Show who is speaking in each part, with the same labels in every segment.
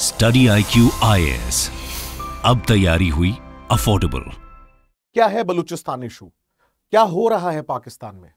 Speaker 1: study I Q I S अब तैयारी हुई अफोर्डेबल क्या है बलूचिस्तान इशू क्या हो रहा है पाकिस्तान में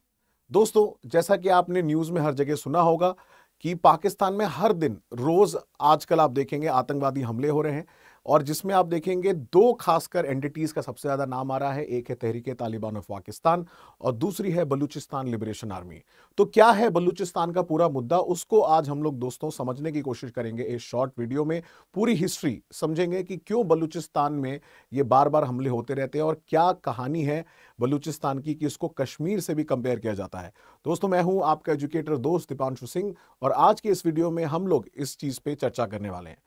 Speaker 1: दोस्तों जैसा कि आपने न्यूज में हर जगह सुना होगा कि पाकिस्तान में हर दिन रोज आजकल आप देखेंगे आतंकवादी हमले हो रहे हैं और जिसमें आप देखेंगे दो खासकर एंटिटीज़ का सबसे ज़्यादा नाम आ रहा है एक है तहरीके तालिबान ऑफ पाकिस्तान और दूसरी है बलूचिस्तान लिबरेशन आर्मी तो क्या है बलूचिस्तान का पूरा मुद्दा उसको आज हम लोग दोस्तों समझने की कोशिश करेंगे इस शॉर्ट वीडियो में पूरी हिस्ट्री समझेंगे कि क्यों बलूचिस्तान में ये बार बार हमले होते रहते हैं और क्या कहानी है बलूचिस्तान की कि इसको कश्मीर से भी कंपेयर किया जाता है दोस्तों मैं हूं आपका एजुकेटर दोस्त दीपांशु सिंह और आज के इस वीडियो में हम लोग इस चीज़ पे चर्चा करने वाले हैं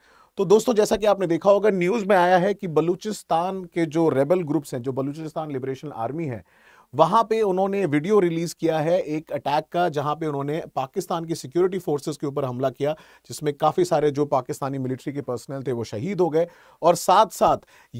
Speaker 1: तो दोस्तों जैसा कि आपने देखा होगा न्यूज़ में आया है कि बलूचिस्तान के जो रेबल ग्रुप्स हैं जो बलूचिस्तान लिबरेशन आर्मी है वहां पे उन्होंने वीडियो रिलीज किया है एक अटैक का जहां पे उन्होंने पाकिस्तान की सिक्योरिटी फोर्सेस के ऊपर हमला किया जिसमें काफ़ी सारे जो पाकिस्तानी मिलिट्री के पर्सनल थे वो शहीद हो गए और साथ साथ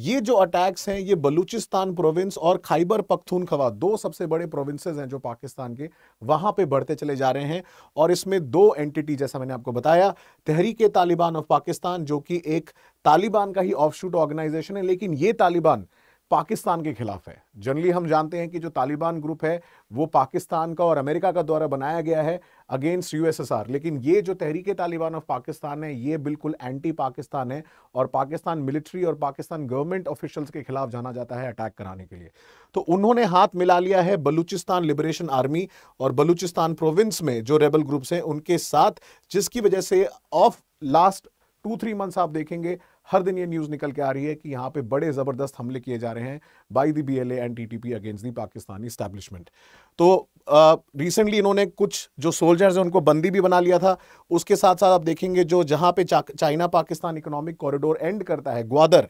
Speaker 1: ये जो अटैक्स हैं ये बलूचिस्तान प्रोविंस और खाइबर पख्तूनखवा दो सबसे बड़े प्रोविंसेज हैं जो पाकिस्तान के वहाँ पर बढ़ते चले जा रहे हैं और इसमें दो एंटिटी जैसा मैंने आपको बताया तहरीक तालिबान ऑफ पाकिस्तान जो कि एक तालिबान का ही ऑफ ऑर्गेनाइजेशन है लेकिन ये तालिबान पाकिस्तान के खिलाफ है जनरली हम जानते हैं कि जो तालिबान ग्रुप है वो पाकिस्तान का और अमेरिका का द्वारा बनाया गया है अगेंस्ट यूएसएसआर लेकिन ये जो तहरीक तालिबान ऑफ पाकिस्तान है ये बिल्कुल एंटी पाकिस्तान है और पाकिस्तान मिलिट्री और पाकिस्तान गवर्नमेंट ऑफिशियल्स के खिलाफ जाना जाता है अटैक कराने के लिए तो उन्होंने हाथ मिला लिया है बलूचिस्तान लिबरेशन आर्मी और बलूचिस्तान प्रोविंस में जो रेबल ग्रुप्स हैं उनके साथ जिसकी वजह से of last two three months आप देखेंगे हर दिन ये न्यूज़ निकल के आ रही है कि यहाँ पे बड़े ज़बरदस्त हमले किए जा रहे हैं by the B L and T T P against the Pakistani establishment तो रिसेंटली इन्होंने कुछ जो सोल्जर्स हैं उनको बंदी भी बना लिया था उसके साथ साथ आप देखेंगे जो जहाँ पे China Pakistan economic corridor end करता है ग्वादर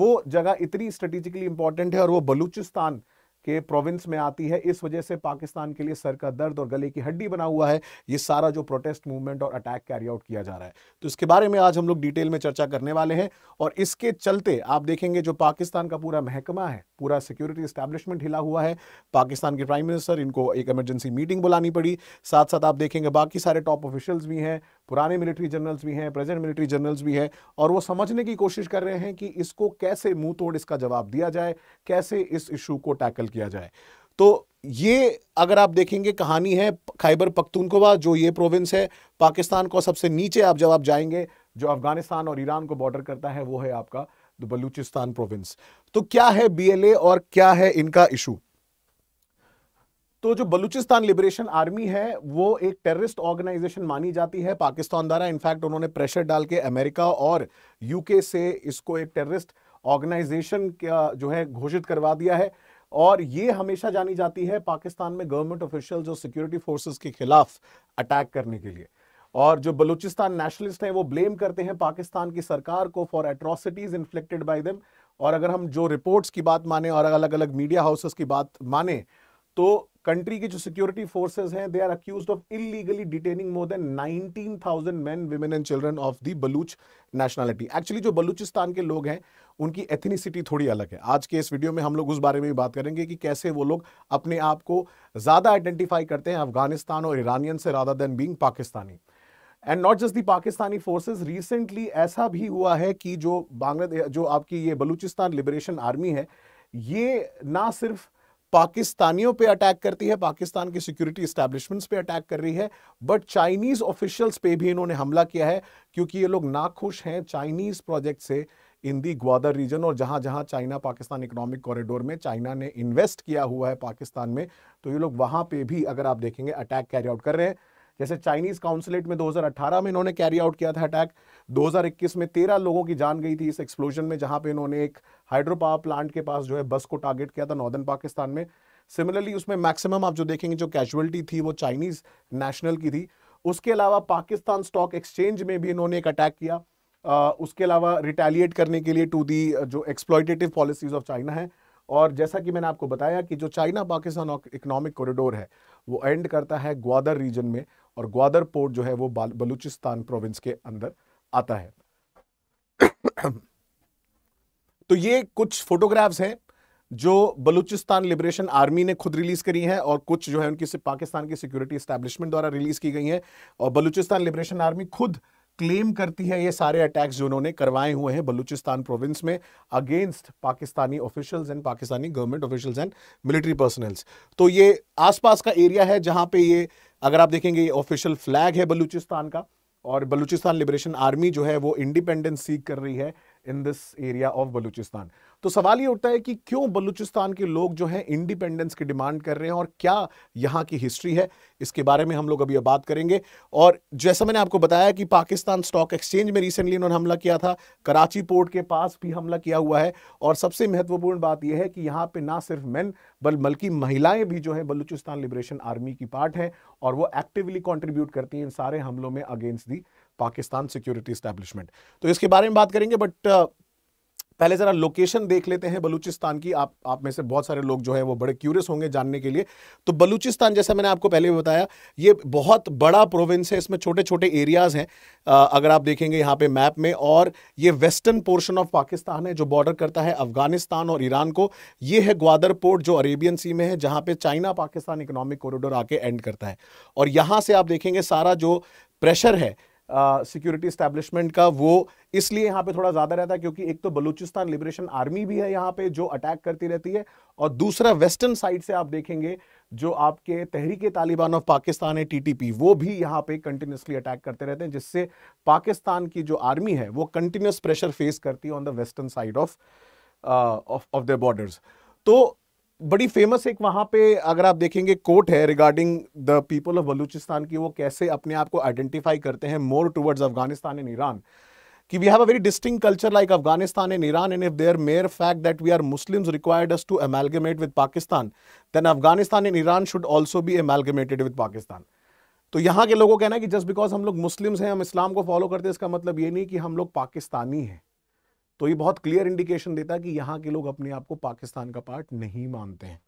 Speaker 1: वो जगह इतनी स्ट्रेटेजिकली इंपॉर्टेंट है और वो बलूचिस्तान के प्रोविंस में आती है इस वजह से पाकिस्तान के लिए सर का दर्द और गले की हड्डी बना हुआ है ये सारा जो प्रोटेस्ट मूवमेंट और अटैक कैरी आउट किया जा रहा है तो इसके बारे में आज हम लोग डिटेल में चर्चा करने वाले हैं और इसके चलते आप देखेंगे जो पाकिस्तान का पूरा महकमा है पूरा सिक्योरिटी स्टैब्लिशमेंट हिला हुआ है पाकिस्तान के प्राइम मिनिस्टर इनको एक इमरजेंसी मीटिंग बुलानी पड़ी साथ साथ आप देखेंगे बाकी सारे टॉप ऑफिशियल्स भी हैं पुराने मिलिट्री जनरल्स भी हैं प्रेजेंट मिलिट्री जनरल्स भी हैं और वो समझने की कोशिश कर रहे हैं कि इसको कैसे मुंह तोड़ इसका जवाब दिया जाए कैसे इस इशू को टैकल किया जाए तो ये अगर आप देखेंगे कहानी है खैबर पख्तूनखवा जो ये प्रोविंस है पाकिस्तान को सबसे नीचे आप जब आप जाएंगे जो अफगानिस्तान और ईरान को बॉर्डर करता है वो है आपका बलूचिस्तान प्रोविंस तो क्या है बीएलए और क्या है इनका इशू तो जो बलूचिस्तान लिबरेशन आर्मी है वो एक टेररिस्ट ऑर्गेनाइजेशन मानी जाती है पाकिस्तान द्वारा इनफैक्ट उन्होंने प्रेशर डाल के अमेरिका और यूके से इसको एक टेररिस्ट ऑर्गेनाइजेशन का जो है घोषित करवा दिया है और ये हमेशा जानी जाती है पाकिस्तान में गवर्नमेंट ऑफिशियल जो सिक्योरिटी फोर्सेज के खिलाफ अटैक करने के लिए और जो बलूचिस्तान नेशनलिस्ट हैं वो ब्लेम करते हैं पाकिस्तान की सरकार को for atrocities inflicted by them और अगर हम जो रिपोर्ट्स की बात माने और अलग अलग मीडिया हाउसेस की बात माने तो कंट्री की जो सिक्योरिटी फोर्सेस हैं they are accused of illegally detaining more than 19,000 men women and children of the Baloch nationality actually जो बलूचिस्तान के लोग हैं उनकी एथनिसिटी थोड़ी अलग है आज के इस वीडियो में हम लोग उस बारे में भी बात करेंगे कि कैसे वो लोग अपने आप को ज़्यादा आइडेंटिफाई करते हैं अफगानिस्तान और ईरानियन से rather than being Pakistani and not just the Pakistani forces recently ऐसा भी हुआ है कि जो बांग्लादेश जो आपकी ये बलूचिस्तान लिबरेशन आर्मी है ये ना सिर्फ पाकिस्तानियों पे अटैक करती है पाकिस्तान की सिक्योरिटी स्टैब्लिशमेंट्स पे अटैक कर रही है बट चाइनीज ऑफिशियल्स पे भी इन्होंने हमला किया है क्योंकि ये लोग नाखुश हैं चाइनीज प्रोजेक्ट से इन दी ग्वादर रीजन और जहां जहां चाइना पाकिस्तान इकोनॉमिक कॉरिडोर में चाइना ने इन्वेस्ट किया हुआ है पाकिस्तान में तो ये लोग वहां पे भी अगर आप देखेंगे अटैक कैरी आउट कर रहे हैं जैसे चाइनीज काउंसुलेट में 2018 में इन्होंने कैरी आउट किया था अटैक 2021 में 13 लोगों की जान गई थी इस एक्सप्लोजन में जहां पे इन्होंने एक हाइड्रो पावर प्लांट के पास जो है बस को टारगेट किया था नॉर्दर्न पाकिस्तान में सिमिलरली उसमें मैक्सिमम आप जो देखेंगे जो कैजुअलिटी थी वो चाइनीज नेशनल की थी उसके अलावा पाकिस्तान स्टॉक एक्सचेंज में भी इन्होंने एक अटैक किया उसके अलावा रिटेलिएट करने के लिए टू दी जो एक्सप्लॉयटेटिव पॉलिसीज ऑफ चाइना है और जैसा कि मैंने आपको बताया कि जो चाइना पाकिस्तान इकोनॉमिक कॉरिडोर है वो एंड करता है ग्वादर रीजन में और ग्वादर पोर्ट जो है वो बलूचिस्तान प्रोविंस के अंदर आता है तो ये कुछ फोटोग्राफ्स हैं जो बलूचिस्तान लिबरेशन आर्मी ने खुद रिलीज करी है और कुछ जो है उनकी पाकिस्तान की सिक्योरिटी स्टैब्लिशमेंट द्वारा रिलीज की गई है और बलूचिस्तान लिबरेशन आर्मी खुद क्लेम करती है ये सारे अटैक्स जो उन्होंने करवाए हुए हैं बलूचिस्तान प्रोविंस में against Pakistani officials and Pakistani government officials and military personnels तो ये आसपास का एरिया है जहाँ पे ये अगर आप देखेंगे ये ऑफिशियल फ्लैग है बलूचिस्तान का और बलूचिस्तान लिबरेशन आर्मी जो है वो इंडिपेंडेंस सीख कर रही है in this area of Balochistan तो सवाल ये उठता है कि क्यों बलूचिस्तान के लोग जो हैं इंडिपेंडेंस की डिमांड कर रहे हैं और क्या यहाँ की हिस्ट्री है इसके बारे में हम लोग अभी बात करेंगे और जैसा मैंने आपको बताया कि पाकिस्तान स्टॉक एक्सचेंज में रिसेंटली इन्होंने हमला किया था कराची पोर्ट के पास भी हमला किया हुआ है और सबसे महत्वपूर्ण बात यह है कि यहाँ पे ना सिर्फ मैन बल बल्कि महिलाएं भी जो हैं बलूचिस्तान लिबरेशन आर्मी की पार्ट हैं और वो एक्टिवली कॉन्ट्रीब्यूट करती हैं इन सारे हमलों में against the Pakistan security establishment तो इसके बारे में बात करेंगे बट uh, पहले ज़रा लोकेशन देख लेते हैं बलूचिस्तान की आप आप में से बहुत सारे लोग जो हैं वो बड़े क्यूरियस होंगे जानने के लिए तो बलूचिस्तान जैसा मैंने आपको पहले भी बताया ये बहुत बड़ा प्रोविंस है इसमें छोटे छोटे एरियाज़ हैं uh, अगर आप देखेंगे यहाँ पे मैप में और ये वेस्टर्न पोर्शन ऑफ पाकिस्तान है जो बॉर्डर करता है अफगानिस्तान और ईरान को ये है ग्वादर पोर्ट जो अरेबियन सी में है जहाँ पर चाइना पाकिस्तान इकोनॉमिक कॉरिडोर आके एंड करता है और यहाँ से आप देखेंगे सारा जो प्रेशर है सिक्योरिटी स्टैब्लिशमेंट का वो इसलिए यहाँ पे थोड़ा ज़्यादा रहता है क्योंकि एक तो बलूचिस्तान लिबरेशन आर्मी भी है यहाँ पे जो अटैक करती रहती है और दूसरा वेस्टर्न साइड से आप देखेंगे जो आपके तहरीक तालिबान ऑफ पाकिस्तान है टीटीपी वो भी यहाँ पे कंटिन्यूसली अटैक करते रहते हैं जिससे पाकिस्तान की जो आर्मी है वो कंटिन्यूस प्रेशर फेस करती है on the western side of of the borders तो बड़ी फेमस एक वहां पे अगर आप देखेंगे कोट है regarding the people of Balochistan की वो कैसे अपने आप को आइडेंटिफाई करते हैं more towards Afghanistan and Iran कि we have a very distinct culture like Afghanistan and Iran and if there mere fact that we are Muslims required us to amalgamate with Pakistan then Afghanistan and Iran should also be amalgamated with Pakistan तो यहाँ के लोगों कहना है कि just because हम लोग Muslims हैं हम इस्लाम को फॉलो करते हैं इसका मतलब ये नहीं कि हम लोग पाकिस्तानी हैं तो ये बहुत क्लियर इंडिकेशन देता है कि यहाँ के लोग अपने आप को पाकिस्तान का पार्ट नहीं मानते हैं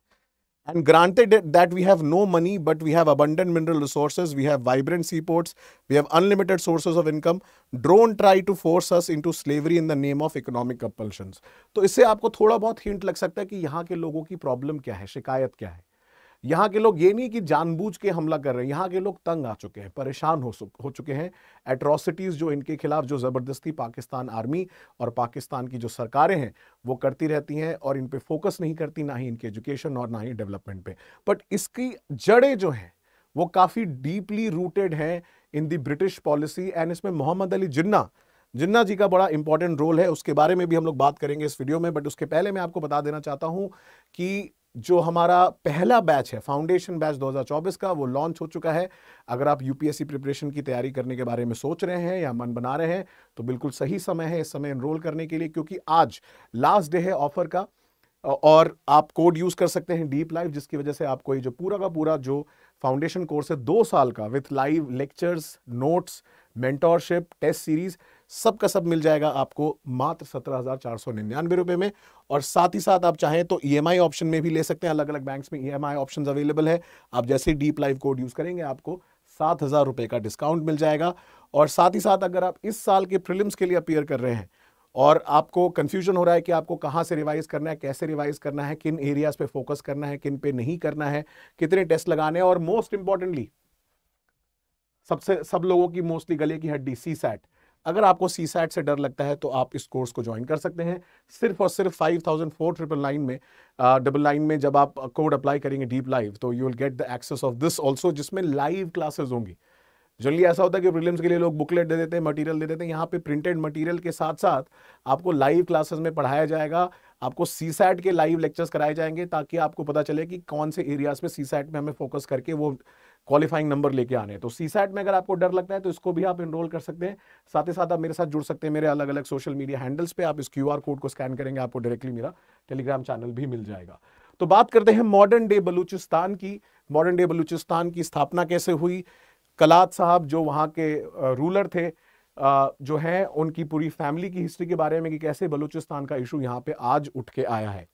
Speaker 1: and granted that we have no money but we have abundant mineral resources we have vibrant sea ports we have unlimited sources of income ड्रोन try to force us into slavery in the name of economic compulsion तो इससे आपको थोड़ा बहुत hint लग सकता है कि यहाँ के लोगों की प्रॉब्लम क्या है शिकायत क्या है यहाँ के लोग ये नहीं कि जानबूझ के हमला कर रहे हैं यहाँ के लोग तंग आ चुके हैं परेशान हो हो चुके हैं एट्रोसिटीज जो इनके खिलाफ जो ज़बरदस्ती पाकिस्तान आर्मी और पाकिस्तान की जो सरकारें हैं वो करती रहती हैं और इन पर फोकस नहीं करती ना ही इनके एजुकेशन और ना ही डेवलपमेंट पे बट इसकी जड़ें जो हैं वो काफ़ी डीपली रूटेड हैं in the British policy and इसमें मोहम्मद अली जिन्ना जिन्ना जी का बड़ा इंपॉर्टेंट रोल है उसके बारे में भी हम लोग बात करेंगे इस वीडियो में बट उसके पहले मैं आपको बता देना चाहता हूं कि जो हमारा पहला बैच है फाउंडेशन बैच 2024 का वो लॉन्च हो चुका है अगर आप यूपीएससी प्रिपरेशन की तैयारी करने के बारे में सोच रहे हैं या मन बना रहे हैं तो बिल्कुल सही समय है इस समय इनरोल करने के लिए क्योंकि आज लास्ट डे है ऑफर का और आप कोड यूज़ कर सकते हैं डीप लाइव जिसकी वजह से आपको ये जो पूरा का पूरा जो फाउंडेशन कोर्स है दो साल का with live lectures notes mentorship test series सब का सब मिल जाएगा आपको मात्र सत्रह हज़ार चार सौ निन्यानवे रुपए में और साथ ही साथ आप चाहें तो ई e ऑप्शन में भी ले सकते हैं अलग अलग बैंक्स में ई ऑप्शन अवेलेबल है आप जैसे डीप लाइव कोड यूज़ करेंगे आपको सात हज़ार रुपए का डिस्काउंट मिल जाएगा और साथ ही साथ अगर आप इस साल के प्रिलिम्स के लिए अपियर कर रहे हैं और आपको कंफ्यूजन हो रहा है कि आपको कहां से रिवाइज़ करना है कैसे रिवाइज़ करना है किन एरियाज़ पे फोकस करना है किन पे नहीं करना है कितने टेस्ट लगाने हैं और मोस्ट इंपॉर्टेंटली सबसे सब लोगों की मोस्टली गले की हड्डी सी सैट अगर आपको सी सैट से डर लगता है तो आप इस कोर्स को ज्वाइन कर सकते हैं सिर्फ और सिर्फ five thousand four triple nine में डबल लाइन में जब आप कोड अप्लाई करेंगे डीप लाइव तो you will get the access of this also जिसमें लाइव क्लासेज होंगी जनरली ऐसा होता है कि प्रीलिम्स के लिए लोग बुकलेट दे देते हैं मटेरियल दे देते हैं यहाँ पे प्रिंटेड मटेरियल के साथ साथ आपको लाइव क्लासेस में पढ़ाया जाएगा आपको सी सैट के लाइव लेक्चर्स कराए जाएंगे ताकि आपको पता चले कि कौन से एरियाज में सी सैट में हमें फोकस करके वो क्वालिफाइंग नंबर लेके आने हैं तो सीसैट में अगर आपको डर लगता है तो इसको भी आप इनरोल कर सकते हैं साथ ही साथ आप मेरे साथ जुड़ सकते हैं मेरे अलग अलग सोशल मीडिया हैंडल्स पे आप इस क्यू कोड को स्कैन करेंगे आपको डायरेक्टली मेरा टेलीग्राम चैनल भी मिल जाएगा तो बात करते हैं मॉडर्न डे बलूचिस्तान की मॉडर्न डे बलूचिस्तान की स्थापना कैसे हुई कलाद साहब जो वहाँ के रूलर थे जो हैं उनकी पूरी फैमिली की हिस्ट्री के बारे में कि कैसे बलूचिस्तान का इशू यहाँ पे आज उठ के आया है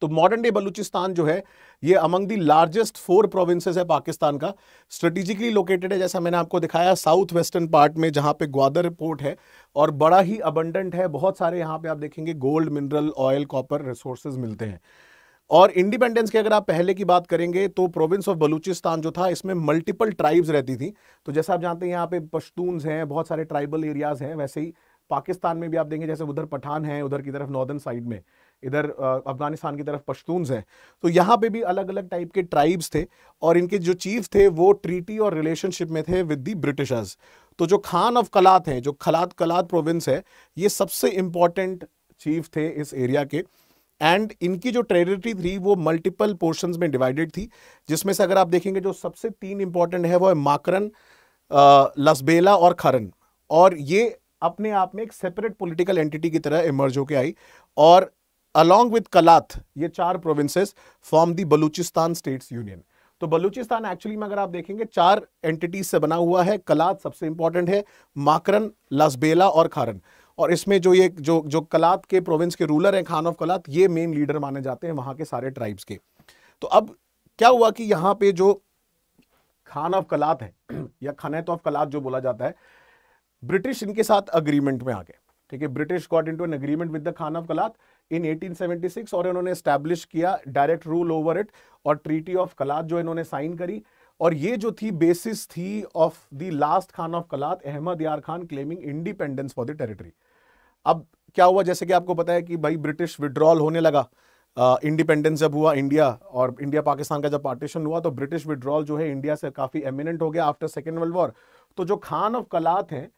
Speaker 1: तो मॉडर्न डे बलूचिस्तान जो है ये among the largest four provinces है पाकिस्तान का स्ट्रेटिजिकली लोकेटेड है जैसा मैंने आपको दिखाया साउथ वेस्टर्न पार्ट में जहाँ पे ग्वादर पोर्ट है और बड़ा ही अबंडेंट है बहुत सारे यहाँ पे आप देखेंगे gold mineral oil copper resources मिलते हैं और इंडिपेंडेंस की अगर आप पहले की बात करेंगे तो प्रोविंस ऑफ बलूचिस्तान जो था इसमें मल्टीपल ट्राइब्स रहती थी तो जैसा आप जानते हैं यहाँ पे पश्तूनस हैं बहुत सारे ट्राइबल एरियाज़ हैं वैसे ही पाकिस्तान में भी आप देखेंगे जैसे उधर पठान हैं उधर की तरफ नॉर्दर्न साइड में इधर अफगानिस्तान की तरफ पश्तून हैं तो यहाँ पे भी अलग अलग टाइप के ट्राइब्स थे और इनके जो चीफ थे वो ट्रीटी और रिलेशनशिप में थे विद दी ब्रिटिशर्स तो जो खान ऑफ कलात हैं जो खलात कलात प्रोविंस है ये सबसे इम्पॉर्टेंट चीफ थे इस एरिया के एंड इनकी जो टेरिटरी थी वो मल्टीपल पोर्शंस में डिवाइडेड थी जिसमें से अगर आप देखेंगे जो सबसे तीन इम्पॉर्टेंट है वो है माकरन लसबेला और खरन और ये अपने आप में एक सेपरेट पॉलिटिकल एंटिटी की तरह इमर्ज होकर आई और अलॉन्ग विद कलाथ ये चार provinces form the Balochistan states union तो बलूचिस्तान एक्चुअली में अगर आप देखेंगे चार एंटिटीज से बना हुआ है कलात सबसे इंपॉर्टेंट है माकरन लासबेला और खारन और इसमें जो ये जो जो कलात के प्रोविंस के रूलर हैं खान ऑफ कलात ये मेन लीडर माने जाते हैं वहां के सारे ट्राइब्स के तो अब क्या हुआ कि यहाँ पे जो खान ऑफ कलात है या खानत ऑफ कलात जो बोला जाता है ब्रिटिश इनके साथ अग्रीमेंट में आ गए ठीक है British got into an agreement with the Khan of Kalat in 1876 और इन्होंने स्टैब्लिश किया डायरेक्ट रूल ओवर इट और ट्रीटी ऑफ कलात जो इन्होंने साइन करी और ये जो थी बेसिस थी of the last Khan of Kalat Ahmad Yar Khan claiming independence for the territory अब क्या हुआ जैसे कि आपको पता है कि भाई ब्रिटिश विड्रॉल होने लगा इंडिपेंडेंस uh, जब हुआ इंडिया और इंडिया पाकिस्तान का जब पार्टीशन हुआ तो ब्रिटिश विड्रॉल जो है इंडिया से काफ़ी एमिनेंट हो गया आफ्टर सेकेंड वर्ल्ड वॉर तो जो खान ऑफ कलात हैं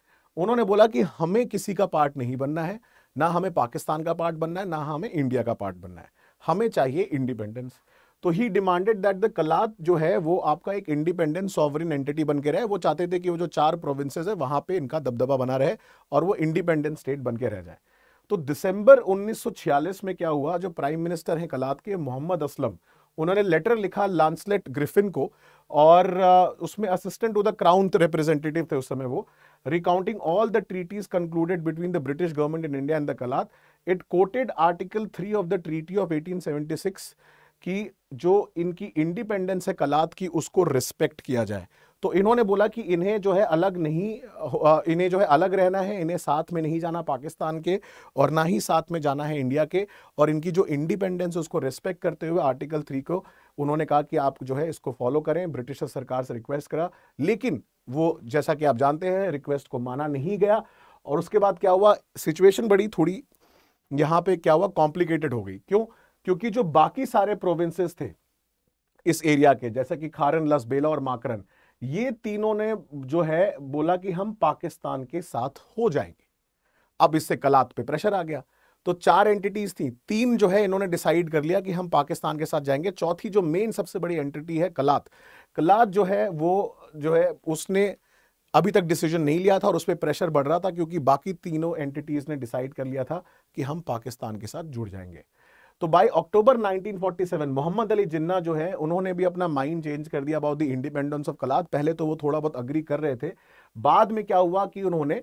Speaker 1: उन्होंने बोला कि हमें किसी का पार्ट नहीं बनना है ना हमें पाकिस्तान का पार्ट बनना है ना हमें इंडिया का पार्ट बनना है हमें चाहिए इंडिपेंडेंस तो he demanded that the Kalat जो है वो आपका एक इंडिपेंडेंट सॉवरिन एंटिटी बन के रहे वो चाहते थे कि वो जो चार प्रोविंसेस है वहां पे इनका दबदबा बना रहे और वो इंडिपेंडेंट स्टेट बन के रह जाए तो दिसंबर 1946 में क्या हुआ जो प्राइम मिनिस्टर हैं कलात के मोहम्मद असलम उन्होंने लेटर लिखा लांसलेट ग्रिफिन को और उसमें assistant to the crown representative थे उस समय वो recounting all the treaties concluded between the British government in India and the Kalat, it quoted Article 3 of the Treaty of 1876 कि जो इनकी इंडिपेंडेंस है कलात की उसको रिस्पेक्ट किया जाए तो इन्होंने बोला कि इन्हें जो है अलग नहीं इन्हें जो है अलग रहना है इन्हें साथ में नहीं जाना पाकिस्तान के और ना ही साथ में जाना है इंडिया के और इनकी जो इंडिपेंडेंस उसको रिस्पेक्ट करते हुए आर्टिकल थ्री को उन्होंने कहा कि आप जो है इसको फॉलो करें ब्रिटिश सरकार से रिक्वेस्ट करा लेकिन वो जैसा कि आप जानते हैं रिक्वेस्ट को माना नहीं गया और उसके बाद क्या हुआ सिचुएशन बड़ी थोड़ी यहाँ पे क्या हुआ कॉम्प्लिकेटेड हो गई क्यों क्योंकि जो बाकी सारे प्रोविंसेस थे इस एरिया के जैसे कि खारन लसबेला और माकरन ये तीनों ने जो है बोला कि हम पाकिस्तान के साथ हो जाएंगे अब इससे कलात पे प्रेशर आ गया तो चार एंटिटीज थी तीन जो है इन्होंने डिसाइड कर लिया कि हम पाकिस्तान के साथ जाएंगे चौथी जो मेन सबसे बड़ी एंटिटी है कलात कलात जो है वो जो है उसने अभी तक डिसीजन नहीं लिया था और उस पर प्रेशर बढ़ रहा था क्योंकि बाकी तीनों एंटिटीज़ ने डिसाइड कर लिया था कि हम पाकिस्तान के साथ जुड़ जाएंगे तो बाय अक्टूबर 1947 मोहम्मद अली जिन्ना जो है उन्होंने भी अपना माइंड चेंज कर दिया about the independence of Kalat पहले तो वो थोड़ा बहुत अग्री कर रहे थे बाद में क्या हुआ कि उन्होंने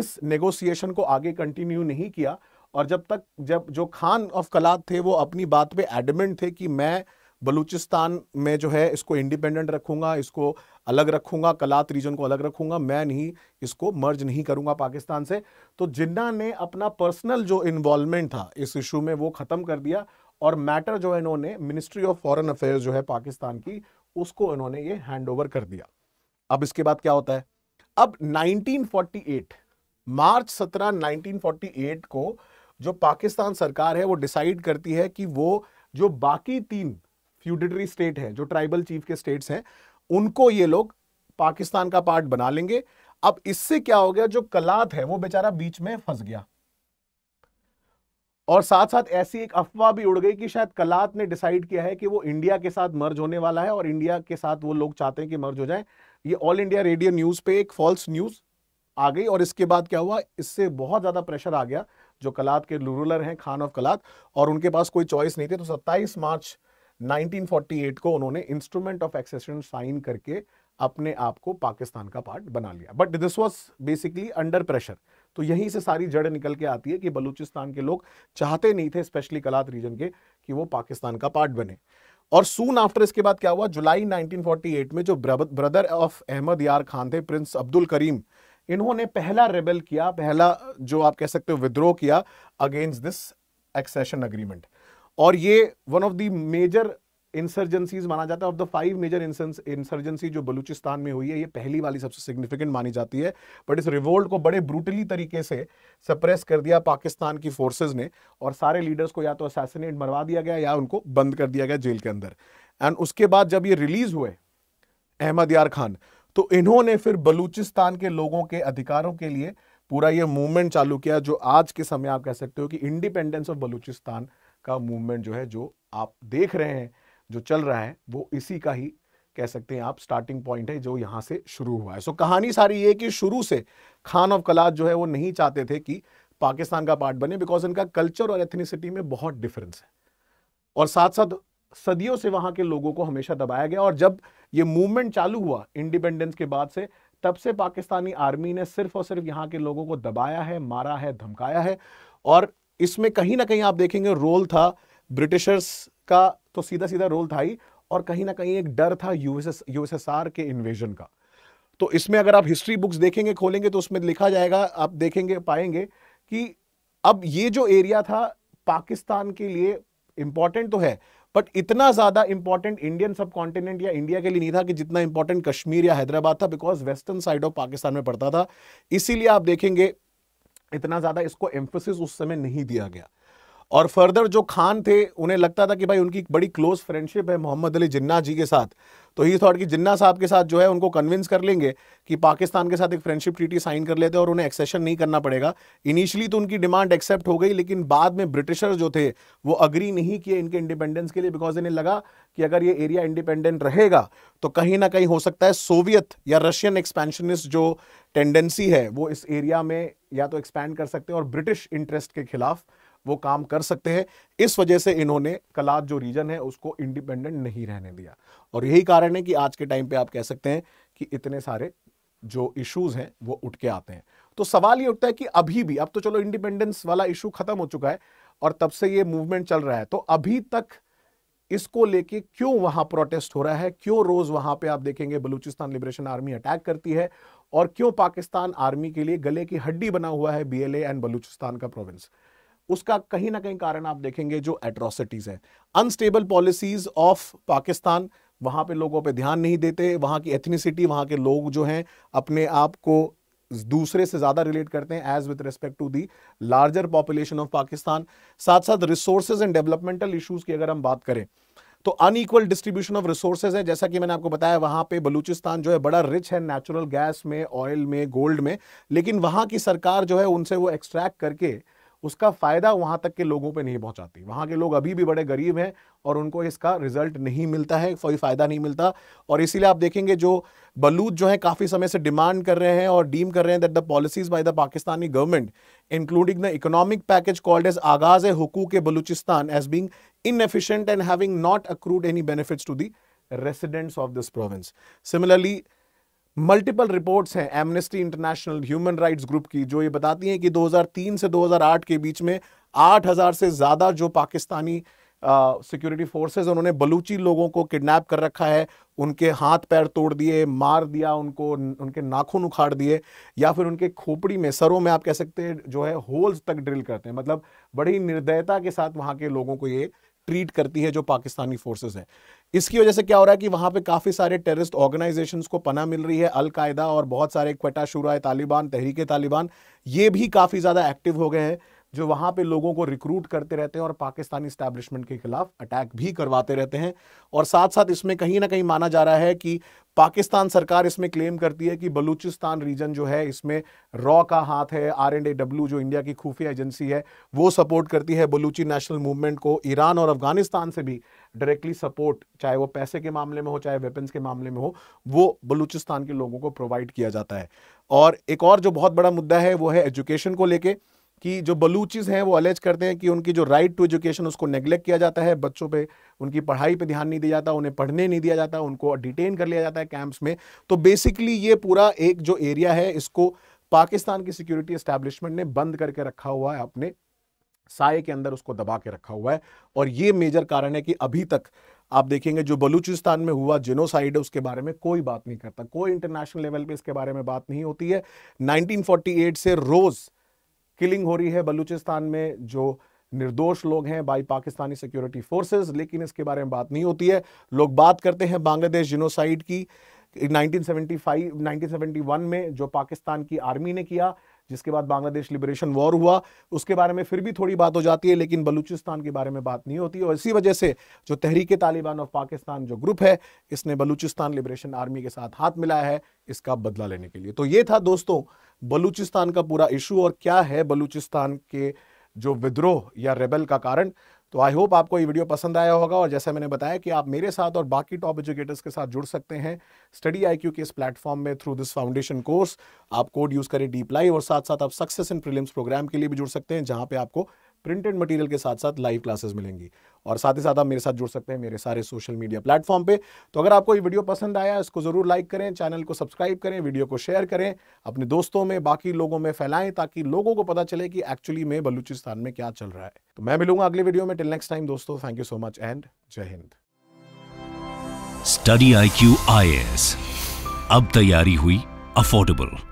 Speaker 1: इस नेगोसिएशन को आगे कंटिन्यू नहीं किया और जब तक जब जो खान ऑफ कलाद थे वो अपनी बात पे एडमेंट थे कि मैं बलूचिस्तान में जो है इसको इंडिपेंडेंट रखूंगा इसको अलग रखूंगा कलात रीजन को अलग रखूंगा मैं नहीं इसको मर्ज नहीं करूंगा पाकिस्तान से तो जिन्ना ने अपना पर्सनल जो इन्वॉल्वमेंट था इस इशू में वो ख़त्म कर दिया और मैटर जो है इन्होंने मिनिस्ट्री ऑफ फॉरेन अफेयर्स जो है पाकिस्तान की उसको इन्होंने ये हैंड ओवर कर दिया अब इसके बाद क्या होता है अब 1948 मार्च 17 1948 को जो पाकिस्तान सरकार है वो डिसाइड करती है कि वो जो बाकी तीन फ्यूडिटरी स्टेट हैं जो ट्राइबल चीफ के स्टेट्स हैं उनको ये लोग पाकिस्तान का पार्ट बना लेंगे अब इससे क्या हो गया जो कलात है वो बेचारा बीच में फंस गया और साथ साथ ऐसी एक अफवाह भी उड़ गई कि शायद कलात ने डिसाइड किया है कि वो इंडिया के साथ मर्ज होने वाला है और इंडिया के साथ वो लोग चाहते हैं कि मर्ज हो जाए ये ऑल इंडिया रेडियो न्यूज़ पे एक फॉल्स न्यूज़ आ गई और इसके बाद क्या हुआ इससे बहुत ज़्यादा प्रेशर आ गया जो कलात के रूरलर हैं खान ऑफ कलात और उनके पास कोई चॉइस नहीं थी तो 27 मार्च 1948 को उन्होंने इंस्ट्रूमेंट ऑफ एक्सेशन साइन करके अपने आप को पाकिस्तान का पार्ट बना लिया but this was basically under pressure तो यहीं से सारी जड़ निकल के आती है कि बलूचिस्तान के लोग चाहते नहीं थे स्पेशली कलात रीजन के कि वो पाकिस्तान का पार्ट बने और सून आफ्टर इसके बाद क्या हुआ जुलाई 1948 में जो ब्रदर ऑफ अहमद यार खान थे प्रिंस अब्दुल करीम इन्होंने पहला रेबल किया पहला जो आप कह सकते हो विद्रोह किया अगेंस्ट दिस एक्सेशन अग्रीमेंट और ये one of the major insurgencies माना जाता है of the five major insurgency जो बलूचिस्तान में हुई है ये पहली वाली सबसे सिग्निफिकेंट मानी जाती है बट इस रिवोल्ट को बड़े ब्रूटली तरीके से सप्रेस कर दिया पाकिस्तान की फोर्सेज ने और सारे लीडर्स को या तो असैसिनेट मरवा दिया गया या उनको बंद कर दिया गया जेल के अंदर एंड उसके बाद जब ये रिलीज हुए अहमद यार खान तो इन्होंने फिर बलूचिस्तान के लोगों के अधिकारों के लिए पूरा ये मूवमेंट चालू किया जो आज के समय आप कह सकते हो कि इंडिपेंडेंस ऑफ बलूचिस्तान का मूवमेंट जो है जो आप देख रहे हैं जो चल रहा है वो इसी का ही कह सकते हैं आप स्टार्टिंग पॉइंट है जो यहाँ से शुरू हुआ है सो कहानी सारी ये कि शुरू से खान ऑफ कलाज जो है वो नहीं चाहते थे कि पाकिस्तान का पार्ट बने बिकॉज इनका कल्चर और एथनिसिटी में बहुत डिफरेंस है और साथ साथ सदियों से वहां के लोगों को हमेशा दबाया गया और जब ये मूवमेंट चालू हुआ इंडिपेंडेंस के बाद से तब से पाकिस्तानी आर्मी ने सिर्फ और सिर्फ यहाँ के लोगों को दबाया है मारा है धमकाया है और इसमें कहीं ना कहीं आप देखेंगे रोल था ब्रिटिशर्स का तो सीधा सीधा रोल था ही और कहीं ना कहीं एक डर था यूएसएस यूएसएसआर के इन्वेजन का तो इसमें अगर आप हिस्ट्री बुक्स देखेंगे खोलेंगे तो उसमें लिखा जाएगा आप देखेंगे पाएंगे कि अब ये जो एरिया था पाकिस्तान के लिए इंपॉर्टेंट तो है बट इतना ज्यादा इंपॉर्टेंट इंडियन सब कॉन्टिनेंट या इंडिया के लिए नहीं था कि जितना इंपॉर्टेंट कश्मीर या हैदराबाद था because western side of Pakistan में पड़ता था इसीलिए आप देखेंगे इतना ज्यादा इसको एम्फोसिस उस समय नहीं दिया गया और फर्दर जो खान थे उन्हें लगता था कि भाई उनकी बड़ी क्लोज फ्रेंडशिप है मोहम्मद अली जिन्ना जी के साथ तो ही थॉट कि जिन्ना साहब के साथ जो है उनको कन्विंस कर लेंगे कि पाकिस्तान के साथ एक फ्रेंडशिप ट्रीटी साइन कर लेते हैं और उन्हें एक्सेशन नहीं करना पड़ेगा इनिशियली तो उनकी डिमांड एक्सेप्ट हो गई लेकिन बाद में ब्रिटिशर जो थे वो अग्री नहीं किए इनके इंडिपेंडेंस के लिए बिकॉज इन्हें लगा कि अगर ये एरिया इंडिपेंडेंट रहेगा तो कहीं ना कहीं हो सकता है सोवियत या रशियन एक्सपेंशनिस्ट जो टेंडेंसी है वो इस एरिया में या तो एक्सपैंड कर सकते हैं और ब्रिटिश इंटरेस्ट के खिलाफ वो काम कर सकते हैं इस वजह से इन्होंने कलाब जो रीजन है उसको इंडिपेंडेंट नहीं रहने दिया और यही कारण है कि आज के टाइम पे आप कह सकते हैं कि इतने सारे जो इश्यूज हैं वो उठ के आते हैं तो सवाल ये उठता है कि अभी भी अब तो चलो इंडिपेंडेंस वाला इशू खत्म हो चुका है और तब से ये मूवमेंट चल रहा है तो अभी तक इसको लेके क्यों वहां प्रोटेस्ट हो रहा है क्यों रोज वहां पे आप देखेंगे बलूचिस्तान लिबरेशन आर्मी अटैक करती है और क्यों पाकिस्तान आर्मी के लिए गले की हड्डी बना हुआ है बीएलए एंड बलूचिस्तान का प्रोविंस उसका कहीं ना कहीं कारण आप देखेंगे जो एट्रोसिटीज है अनस्टेबल पॉलिसीज ऑफ पाकिस्तान वहां पे लोगों पे ध्यान नहीं देते वहां की एथनिसिटी वहां के लोग जो हैं अपने आप को दूसरे से ज़्यादा रिलेट करते हैं as with respect to the larger population of Pakistan साथ साथ रिसोर्सेज एंड डेवलपमेंटल इशूज़ की अगर हम बात करें तो अनईक्वल डिस्ट्रीब्यूशन ऑफ रिसोर्सेज है जैसा कि मैंने आपको बताया वहां पे बलूचिस्तान जो है बड़ा रिच है नेचुरल गैस में ऑयल में गोल्ड में लेकिन वहां की सरकार जो है उनसे वो एक्सट्रैक्ट करके उसका फ़ायदा वहाँ तक के लोगों पे नहीं पहुंचाती वहाँ के लोग अभी भी बड़े गरीब हैं और उनको इसका रिजल्ट नहीं मिलता है कोई फ़ायदा नहीं मिलता और इसीलिए आप देखेंगे जो बलूच जो है काफ़ी समय से डिमांड कर रहे हैं और डीम कर रहे हैं that the policies by the Pakistani government including the economic package called as Aghaz Huqooq Balochistan as being inefficient and having not accrued any benefits to the residents of this province similarly multiple reports हैं Amnesty International human rights group की जो ये बताती हैं कि 2003 से 2008 के बीच में 8000 से ज़्यादा जो पाकिस्तानी सिक्योरिटी फोर्सेस उन्होंने बलूची लोगों को किडनैप कर रखा है उनके हाथ पैर तोड़ दिए मार दिया उनको उनके नाखून उखाड़ दिए या फिर उनके खोपड़ी में सरों में आप कह सकते हैं जो है होल्स तक ड्रिल करते हैं मतलब बड़ी निर्दयता के साथ वहाँ के लोगों को ये ट्रीट करती है जो पाकिस्तानी फोर्सेज है इसकी वजह से क्या हो रहा है कि वहां पे काफ़ी सारे टेररिस्ट ऑर्गेनाइजेशंस को पना मिल रही है अलकायदा और बहुत सारे क्वेटा शुरा तालिबान तहरीके तालिबान ये भी काफ़ी ज़्यादा एक्टिव हो गए हैं जो वहाँ पे लोगों को रिक्रूट करते रहते हैं और पाकिस्तानी स्टैब्लिशमेंट के खिलाफ अटैक भी करवाते रहते हैं और साथ साथ इसमें कहीं ना कहीं माना जा रहा है कि पाकिस्तान सरकार इसमें क्लेम करती है कि बलूचिस्तान रीजन जो है इसमें रॉ का हाथ है आर एंड ए डब्ल्यू जो इंडिया की खुफिया एजेंसी है वो सपोर्ट करती है बलूची नेशनल मूवमेंट को ईरान और अफगानिस्तान से भी डायरेक्टली सपोर्ट चाहे वो पैसे के मामले में हो चाहे वेपन्स के मामले में हो वो बलूचिस्तान के लोगों को प्रोवाइड किया जाता है और एक और जो बहुत बड़ा मुद्दा है वो है एजुकेशन को लेके कि जो बलूचिज हैं वो अलेज करते हैं कि उनकी जो राइट टू एजुकेशन उसको नेग्लेक्ट किया जाता है बच्चों पे उनकी पढ़ाई पे ध्यान नहीं दिया जाता उन्हें पढ़ने नहीं दिया जाता उनको डिटेन कर लिया जाता है कैंप्स में तो बेसिकली ये पूरा एक जो एरिया है इसको पाकिस्तान की सिक्योरिटी एस्टैब्लिशमेंट ने बंद करके रखा हुआ है अपने साय के अंदर उसको दबा के रखा हुआ है और ये मेजर कारण है कि अभी तक आप देखेंगे जो बलूचिस्तान में हुआ जेनोसाइड है उसके बारे में कोई बात नहीं करता कोई इंटरनेशनल लेवल पे इसके बारे में बात नहीं होती है 1948 से रोज़ किलिंग हो रही है बलूचिस्तान में जो निर्दोष लोग हैं बाई पाकिस्तानी सिक्योरिटी फोर्सेस लेकिन इसके बारे में बात नहीं होती है लोग बात करते हैं बांग्लादेश जिनोसाइड की 1975 1971 में जो पाकिस्तान की आर्मी ने किया जिसके बाद बांग्लादेश लिबरेशन वॉर हुआ उसके बारे में फिर भी थोड़ी बात हो जाती है लेकिन बलूचिस्तान के बारे में बात नहीं होती और इसी वजह से जो तहरीक तालिबान ऑफ पाकिस्तान जो ग्रुप है इसने बलूचिस्तान लिबरेशन आर्मी के साथ हाथ मिलाया है इसका बदला लेने के लिए तो ये था दोस्तों बलूचिस्तान का पूरा इशू और क्या है बलूचिस्तान के जो विद्रोह या रेबल का कारण तो आई होप आपको ये वीडियो पसंद आया होगा और जैसा मैंने बताया कि आप मेरे साथ और बाकी टॉप एजुकेटर्स के साथ जुड़ सकते हैं स्टडी आईक्यू के इस प्लेटफॉर्म में थ्रू दिस फाउंडेशन कोर्स आप कोड यूज़ करें डीप लाइव और साथ साथ आप सक्सेस इन प्रीलिम्स प्रोग्राम के लिए भी जुड़ सकते हैं जहाँ पे आपको प्रिंटेड मटेरियल के साथ साथ लाइव क्लासेस मिलेंगी और साथ ही साथ आप मेरे साथ जुड़ सकते हैं मेरे सारे सोशल मीडिया प्लेटफॉर्म पे तो अगर आपको ये वीडियो पसंद आया इसको ज़रूर लाइक करें चैनल को सब्सक्राइब करें वीडियो को शेयर करें अपने दोस्तों में बाकी लोगों में फैलाएं ताकि लोगों को पता चले कि एक्चुअली में बलूचिस्तान में क्या चल रहा है तो मैं मिलूंगा अगले वीडियो में टिल नेक्स्ट टाइम दोस्तों thank you so much and जय हिंद study I Q I S अब तैयारी हुई अफोर्डेबल